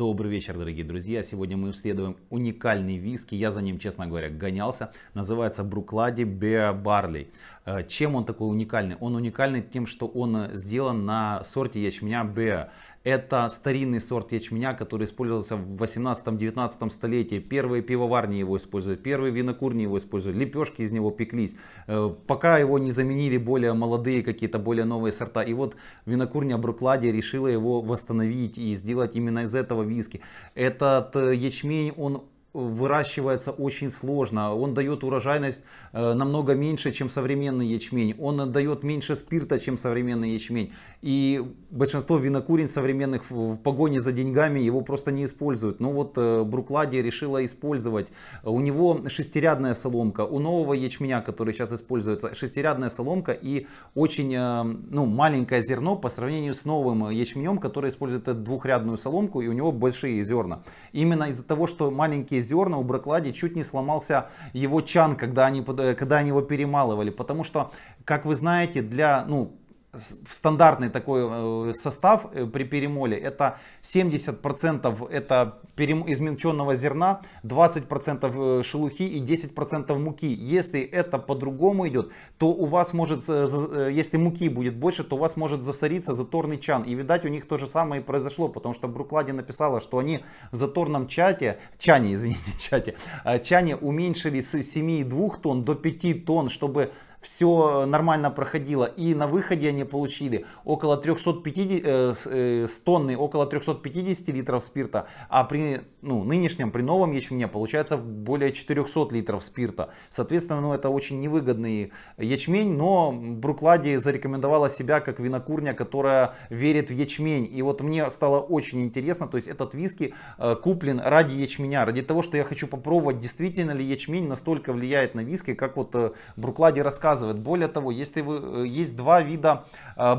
Добрый вечер, дорогие друзья. Сегодня мы исследуем уникальный виски. Я за ним, честно говоря, гонялся. Называется Бруклади Беа Барли. Э, чем он такой уникальный? Он уникальный тем, что он э, сделан на сорте ячменя Беа. Это старинный сорт ячменя, который использовался в 18-19 столетии. Первые пивоварни его использовали, первые винокурни его использовали, лепешки из него пеклись. Э, пока его не заменили более молодые, какие-то более новые сорта. И вот винокурня Брукладе решила его восстановить и сделать именно из этого виски. Этот э, ячмень, он выращивается очень сложно. Он дает урожайность э, намного меньше, чем современный ячмень. Он дает меньше спирта, чем современный ячмень. И большинство винокурень современных в погоне за деньгами его просто не используют. Но вот э, Бруклади решила использовать. У него шестирядная соломка. У нового ячменя, который сейчас используется, шестирядная соломка и очень э, ну, маленькое зерно по сравнению с новым ячменем, который использует двухрядную соломку и у него большие зерна. Именно из-за того, что маленькие эти зерна у Бреклади чуть не сломался его чан, когда они, э, когда они его перемалывали. Потому что, как вы знаете, для, ну, стандартный такой э, состав э, при перемоле это 70 процентов это измельченного зерна 20 процентов э, шелухи и 10 процентов муки если это по-другому идет то у вас может если муки будет больше то у вас может засориться заторный чан и видать у них то же самое и произошло потому что Бруклади написала что они в заторном чате чане извините чате чане уменьшили с 7,2 тонн до 5 тонн чтобы все нормально проходило. И на выходе они получили около 350, э, э, тонны, около 350 литров спирта. А при ну, нынешнем, при новом ячмене получается более 400 литров спирта. Соответственно, ну, это очень невыгодный ячмень, но Бруклади зарекомендовала себя как винокурня, которая верит в ячмень. И вот мне стало очень интересно, то есть этот виски э, куплен ради ячменя, ради того, что я хочу попробовать, действительно ли ячмень настолько влияет на виски, как вот э, Бруклади рассказывает показывает. Более того, если вы, э, есть два вида э,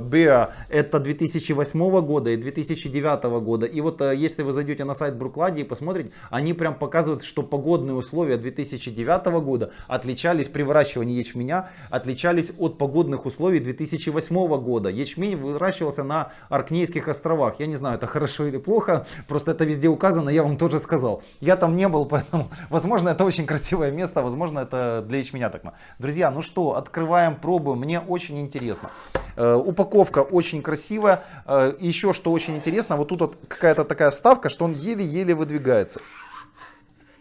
БИА, э, это 2008 года и 2009 года. И вот если вы зайдете на сайт Бруклади и посмотрите, они прям показывают, что погодные условия 2009 года отличались при выращивании ячменя, отличались от погодных условий 2008 года. Ячмень выращивался на Аркнейских островах. Я не знаю, это хорошо или плохо, просто это везде указано, я вам тоже сказал. Я там не был, поэтому, возможно, это очень красивое место, возможно, это для ячменя так. Друзья, ну что, открываем, пробуем. Мне очень интересно. Э, упаковка очень красивая. Э, еще что очень интересно, вот тут вот какая-то такая вставка, что он еле-еле выдвигается.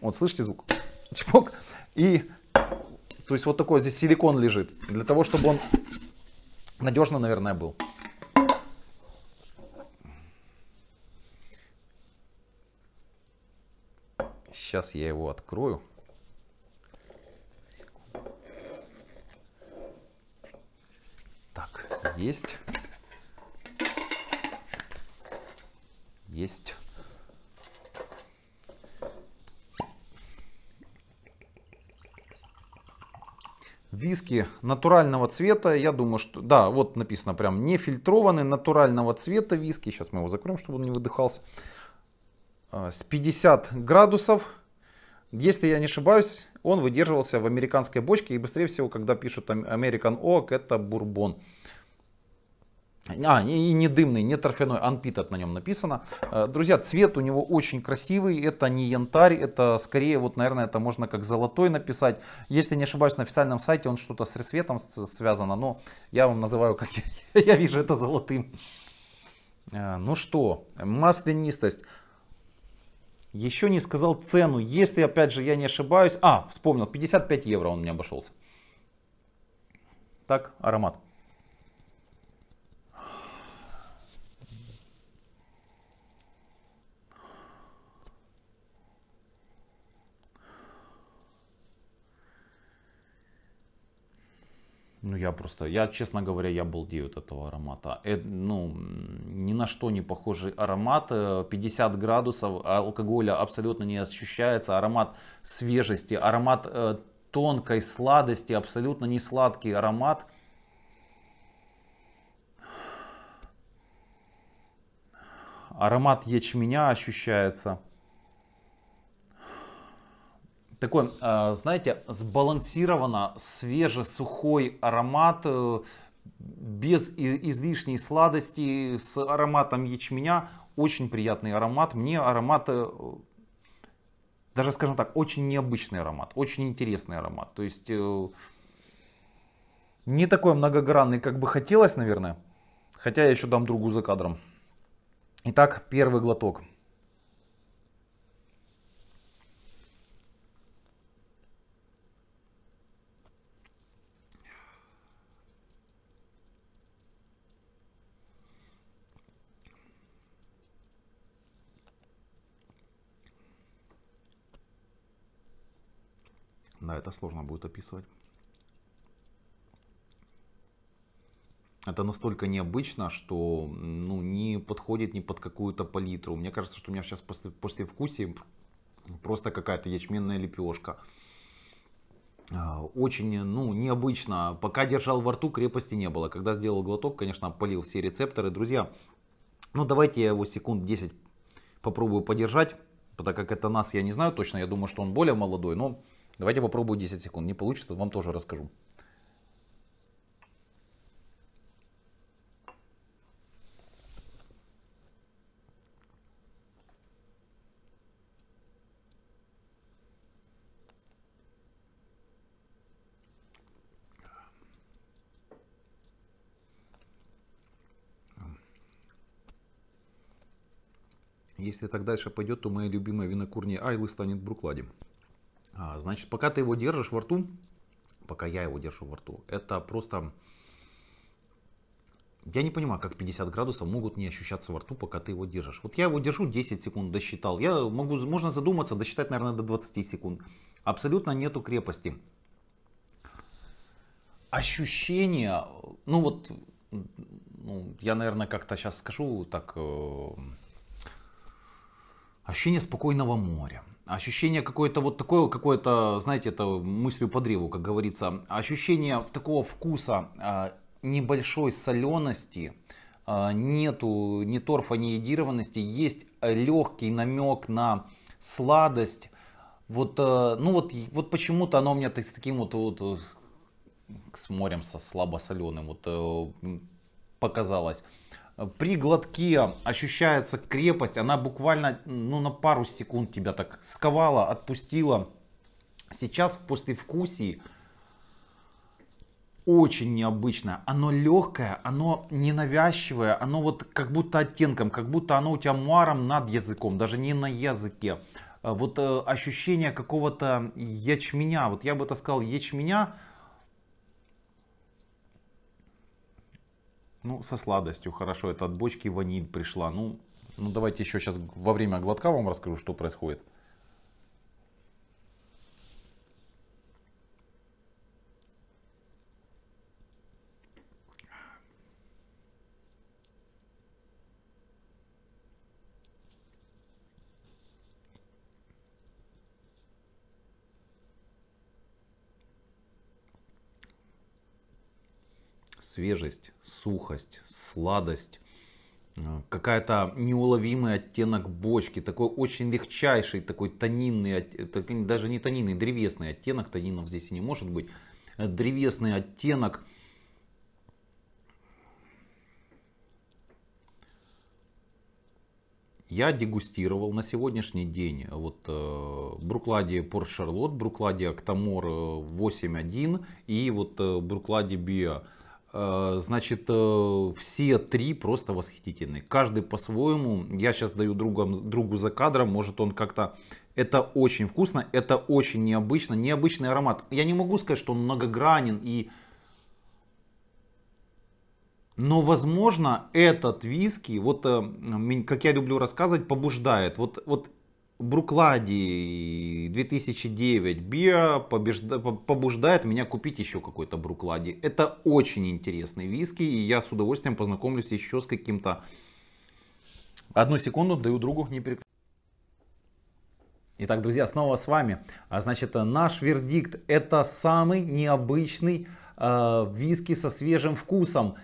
Вот, слышите звук? Чпок. И, то есть вот такой здесь силикон лежит. Для того, чтобы он надежно, наверное, был. Сейчас я его открою. Есть. Есть. Виски натурального цвета, я думаю, что... Да, вот написано прям, не фильтрованный, натурального цвета виски. Сейчас мы его закроем, чтобы он не выдыхался. А, с 50 градусов. Если я не ошибаюсь, он выдерживался в американской бочке. И быстрее всего, когда пишут American Oak, это бурбон. А, и не дымный, не торфяной, unpeated на нем написано. Э, друзья, цвет у него очень красивый, это не янтарь, это скорее, вот, наверное, это можно как золотой написать. Если не ошибаюсь, на официальном сайте он что-то с рассветом связано, но я вам называю, как я вижу, это золотым. Э, ну что, маслянистость. Еще не сказал цену, если, опять же, я не ошибаюсь. А, вспомнил, 55 евро он мне обошелся. Так, аромат. Ну, я просто, я, честно говоря, я балдею от этого аромата. Это, ну, ни на что не похожий аромат. 50 э, градусов а алкоголя абсолютно не ощущается. Аромат свежести, аромат э, тонкой сладости, абсолютно не сладкий аромат. Аромат ячменя ощущается такой, а, знаете, сбалансированно свежий, сухой аромат, э, без излишней сладости, с ароматом ячменя. Очень приятный аромат. Мне аромат, э, даже скажем так, очень необычный аромат, очень интересный аромат. То есть э, не такой многогранный, как бы хотелось, наверное. Хотя я еще дам другу за кадром. Итак, первый глоток. Да, это сложно будет описывать. Это настолько необычно, что ну, не подходит ни под какую-то палитру. Мне кажется, что у меня сейчас после, после вкуси просто какая-то ячменная лепешка. А, очень, ну, необычно. Пока держал во рту, крепости не было. Когда сделал глоток, конечно, полил все рецепторы. Друзья, ну, давайте я его секунд 10 попробую подержать, так как это нас я не знаю точно. Я думаю, что он более молодой, но Давайте попробую 10 секунд. Не получится, вам тоже расскажу. Если так дальше пойдет, то моя любимая винокурни Айлы станет Брукладем. А, значит, пока ты его держишь во рту, пока я его держу во рту, это просто... Я не понимаю, как 50 градусов могут не ощущаться во рту, пока ты его держишь. Вот я его держу 10 секунд, досчитал. Я могу, можно задуматься, досчитать, наверное, до 20 секунд. Абсолютно нету крепости. Ощущение, ну вот, ну, я, наверное, как-то сейчас скажу так, э, ощущение спокойного моря, ощущение какое-то вот такое, какое-то, знаете, это мыслью по древу, как говорится, ощущение такого вкуса а, небольшой солености, а, нету ни торфа, ни едированности, есть легкий намек на сладость. Вот, а, ну вот, вот почему-то оно у меня с таким вот, вот с морем со слабосоленым вот э, показалось при глотке ощущается крепость, она буквально ну, на пару секунд тебя так сковала, отпустила. Сейчас в послевкусии очень необычное, оно легкое, оно ненавязчивое, оно вот как будто оттенком, как будто оно у тебя муаром над языком, даже не на языке. Э, вот э, ощущение какого-то ячменя, вот я бы это сказал, ячменя, Ну, со сладостью хорошо. Это от бочки ваниль пришла. Ну, ну давайте еще сейчас во время глотка вам расскажу, что происходит. свежесть, сухость, сладость, э, какая-то неуловимый оттенок бочки, такой очень легчайший, такой тонинный, э, даже не тонинный, древесный оттенок, тонинов здесь и не может быть, э, древесный оттенок, Я дегустировал на сегодняшний день вот э, Бруклади Порт Шарлот, Бруклади Актамор 8.1 и вот э, Бруклади Био. Э, значит, э, все три просто восхитительны. Каждый по-своему. Я сейчас даю другом другу за кадром. Может, он как-то... Это очень вкусно, это очень необычно. Необычный аромат. Я не могу сказать, что он многогранен и... Но, возможно, этот виски, вот э, как я люблю рассказывать, побуждает. Вот, вот Бруклади 2009 Биа побежда... побуждает меня купить еще какой-то Бруклади. Это очень интересный виски, и я с удовольствием познакомлюсь еще с каким-то... Одну секунду, даю другу, не перек. Итак, друзья, снова с вами. А, значит, наш вердикт это самый необычный э, виски со свежим вкусом.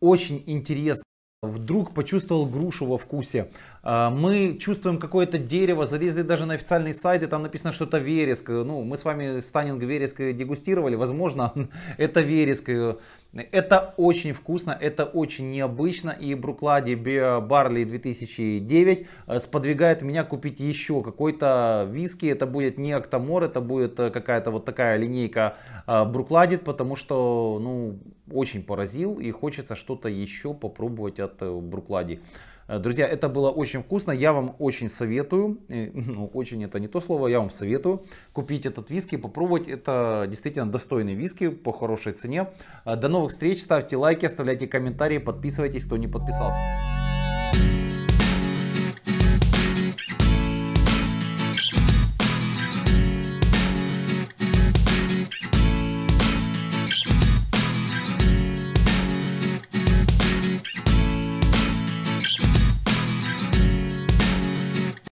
Очень интересный вдруг почувствовал грушу во вкусе. А, мы чувствуем какое-то дерево, залезли даже на официальный сайт, и там написано, что это вереск. Ну, мы с вами станинг вереска дегустировали, возможно, это вереск. Э, это очень вкусно, это очень необычно. И Бруклади э, Барли 2009 э, сподвигает меня купить еще какой-то виски. Это будет не Актамор, это будет какая-то вот такая линейка Брукладит, потому что, ну, очень поразил и хочется что-то еще попробовать от Бруклади. Э, друзья, это было очень вкусно. Я вам очень советую, э, ну, очень это не то слово, я вам советую купить этот виски, попробовать. Это действительно достойный виски по хорошей цене. Э, до новых встреч, ставьте лайки, оставляйте комментарии, подписывайтесь, кто не подписался.